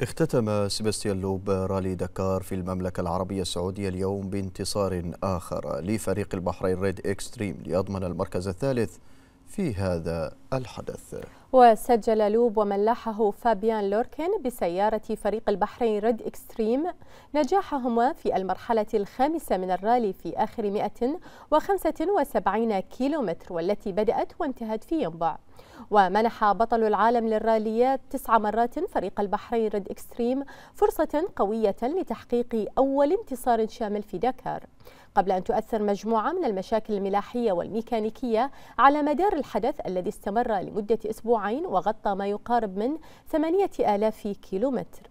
اختتم سيباستيان لوب رالي دكار في المملكة العربية السعودية اليوم بانتصار آخر لفريق البحرين ريد إكستريم ليضمن المركز الثالث في هذا الحدث وسجل لوب وملحه فابيان لوركن بسيارة فريق البحرين ريد إكستريم نجاحهما في المرحلة الخامسة من الرالي في آخر 175 كيلومتر والتي بدأت وانتهت في ينبع ومنح بطل العالم للراليات تسع مرات فريق البحرين ريد إكستريم فرصة قوية لتحقيق أول انتصار شامل في داكار قبل أن تؤثر مجموعة من المشاكل الملاحية والميكانيكية على مدار الحدث الذي استمر استمر لمدة أسبوعين وغطى ما يقارب من 8000 كيلومتر